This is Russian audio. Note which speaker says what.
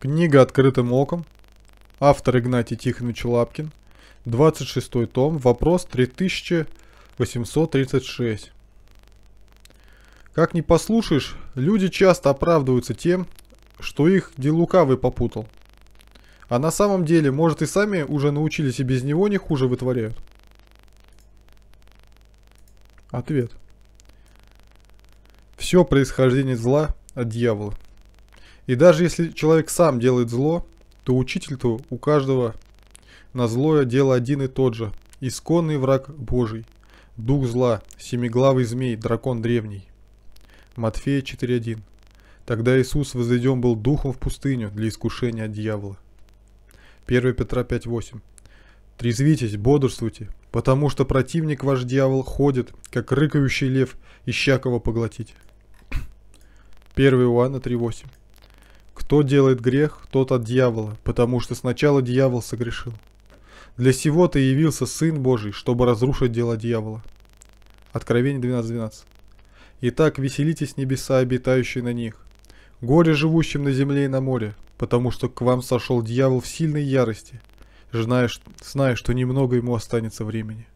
Speaker 1: Книга «Открытым оком». Автор Игнатий Тихонович Лапкин. 26 том. Вопрос 3836. Как не послушаешь, люди часто оправдываются тем, что их делукавый попутал. А на самом деле, может и сами уже научились и без него не хуже вытворяют. Ответ. Все происхождение зла от дьявола. И даже если человек сам делает зло, то учитель-то у каждого на злое дело один и тот же. Исконный враг Божий. Дух зла, семиглавый змей, дракон древний. Матфея 4.1. Тогда Иисус возведен был духом в пустыню для искушения от дьявола. 1 Петра 5.8. Трезвитесь, бодрствуйте, потому что противник ваш дьявол ходит, как рыкающий лев, ища кого поглотить. 1 Иоанна 3.8. Кто делает грех, тот от дьявола, потому что сначала дьявол согрешил. Для сего ты явился Сын Божий, чтобы разрушить дела дьявола. Откровение 12.12. 12. Итак, веселитесь небеса, обитающие на них. Горе живущим на земле и на море, потому что к вам сошел дьявол в сильной ярости, зная, зная что немного ему останется времени.